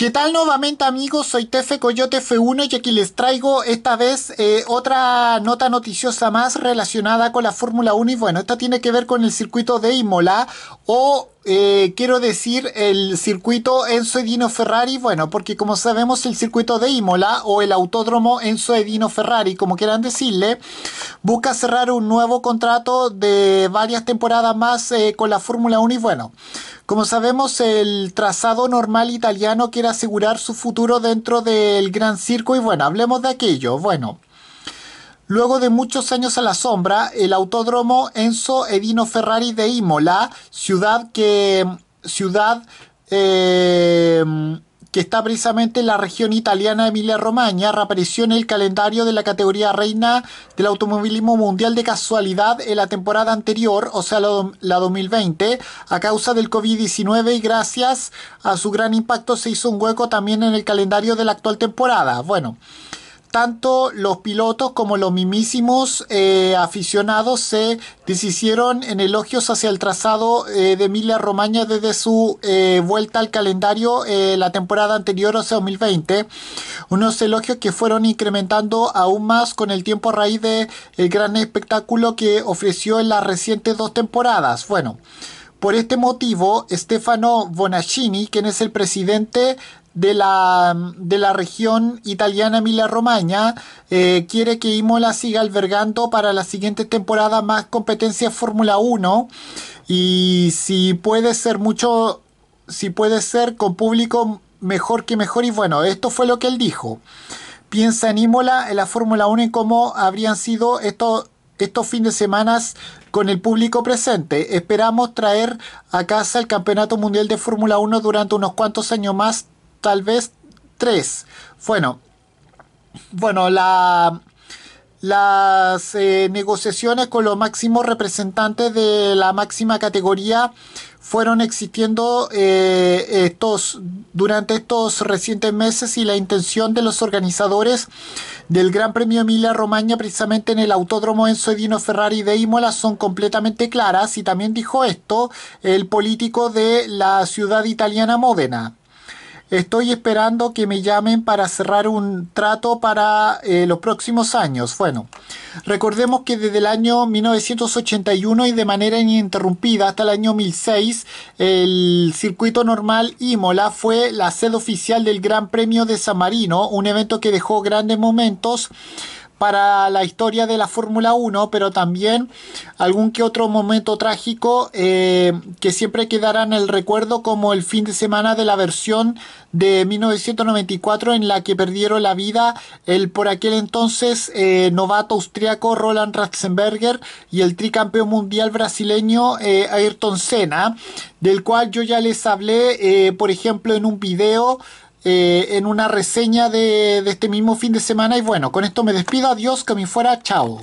¿Qué tal nuevamente amigos? Soy Tefe Coyote F1 y aquí les traigo esta vez eh, otra nota noticiosa más relacionada con la Fórmula 1 y bueno, esta tiene que ver con el circuito de Imola o eh, quiero decir el circuito Enzo Edino Ferrari, bueno, porque como sabemos el circuito de Imola o el autódromo Enzo Edino Ferrari, como quieran decirle, busca cerrar un nuevo contrato de varias temporadas más eh, con la Fórmula 1 y bueno, como sabemos el trazado normal italiano quiere asegurar su futuro dentro del Gran Circo y bueno, hablemos de aquello, bueno. Luego de muchos años a la sombra, el autódromo Enzo Edino Ferrari de Imola, ciudad que... Em, está precisamente en la región italiana Emilia-Romagna, reapareció en el calendario de la categoría reina del automovilismo mundial de casualidad en la temporada anterior, o sea, la, la 2020, a causa del COVID-19 y gracias a su gran impacto se hizo un hueco también en el calendario de la actual temporada. Bueno tanto los pilotos como los mismísimos eh, aficionados se deshicieron en elogios hacia el trazado eh, de Emilia Romagna desde su eh, vuelta al calendario la temporada anterior, o sea, 2020. Unos elogios que fueron incrementando aún más con el tiempo a raíz del gran espectáculo que ofreció en las recientes dos temporadas. Bueno. Por este motivo, Stefano Bonaccini, quien es el presidente de la, región italiana emilia romaña eh, quiere que Imola siga albergando para la siguiente temporada más competencias Fórmula 1 y si puede ser mucho, si puede ser con público mejor que mejor y bueno, esto fue lo que él dijo. Piensa en Imola, en la Fórmula 1 y cómo habrían sido estos estos fines de semana con el público presente. Esperamos traer a casa el Campeonato Mundial de Fórmula 1 durante unos cuantos años más tal vez tres. Bueno, bueno, las eh, negociaciones con los máximos representantes de la máxima categoría fueron existiendo eh, estos, durante estos recientes meses y la intención de los organizadores del Gran Premio Emilia Romagna precisamente en el Autódromo Enzo Edino Ferrari de Imola son completamente claras y también dijo esto el político de la ciudad italiana Módena. Estoy esperando que me llamen para cerrar un trato para eh, los próximos años. Bueno, recordemos que desde el año 1981 y de manera ininterrumpida hasta el año 2006, el circuito normal Imola fue la sede oficial del Gran Premio de San Marino, un evento que dejó grandes momentos para la historia de la Fórmula 1, pero también algún que otro momento trágico eh, que siempre quedará en el recuerdo como el fin de semana de la versión de 1994 en la que perdieron la vida el por aquel entonces eh, novato austriaco Roland Ratzenberger y el tricampeón mundial brasileño eh, Ayrton Senna, del cual yo ya les hablé, por ejemplo, en un video eh, en una reseña de, de este mismo fin de semana. Y bueno, con esto me despido. Adiós, que me fuera. Chao.